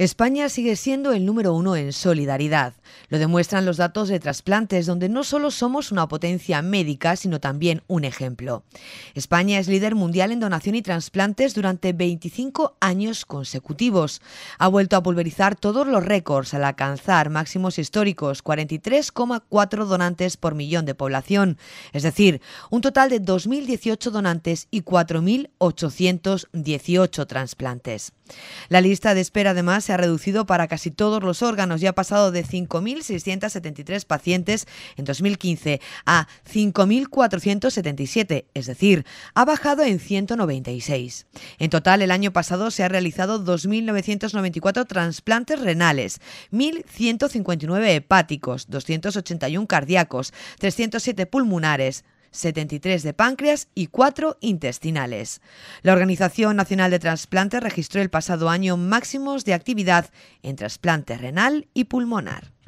España sigue siendo el número uno en solidaridad. Lo demuestran los datos de trasplantes, donde no solo somos una potencia médica, sino también un ejemplo. España es líder mundial en donación y trasplantes durante 25 años consecutivos. Ha vuelto a pulverizar todos los récords al alcanzar máximos históricos, 43,4 donantes por millón de población, es decir, un total de 2.018 donantes y 4.818 trasplantes. La lista de espera además ha reducido para casi todos los órganos y ha pasado de 5.673 pacientes en 2015 a 5.477, es decir, ha bajado en 196. En total, el año pasado se han realizado 2.994 trasplantes renales, 1.159 hepáticos, 281 cardíacos, 307 pulmonares, 73 de páncreas y 4 intestinales. La Organización Nacional de Transplantes registró el pasado año máximos de actividad en trasplante renal y pulmonar.